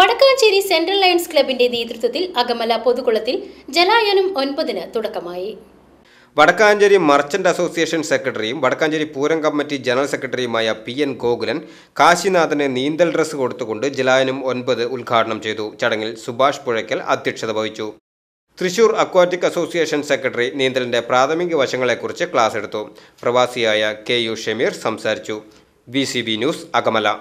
Vadakkanchery central lions ക്ലബിന്റെ നേതൃത്വത്തിൽ അകമല പൊതുകുളത്തിൽ ജലായനം ഒൻപതിന് തുടക്കമായി വടക്കാഞ്ചേരി മർച്ചന്റ് അസോസിയേഷൻ സെക്രട്ടറിയും വടക്കാഞ്ചേരി പൂരം കമ്മിറ്റി ജനറൽ സെക്രട്ടറിയുമായ പി എൻ ഗോകുലൻ കാശിനാഥന് നീന്തൽ ഡ്രസ്സ് കൊടുത്തുകൊണ്ട് ജലായനം ഒൻപത് ഉദ്ഘാടനം ചെയ്തു ചടങ്ങിൽ സുഭാഷ് പുഴയ്ക്കൽ അധ്യക്ഷത വഹിച്ചു തൃശൂർ അക്വാറ്റിക് അസോസിയേഷൻ സെക്രട്ടറി നീന്തലിന്റെ പ്രാഥമിക വശങ്ങളെക്കുറിച്ച് ക്ലാസ് എടുത്തു പ്രവാസിയായ കെ യു ഷമീർ സംസാരിച്ചു ബി ന്യൂസ് അകമല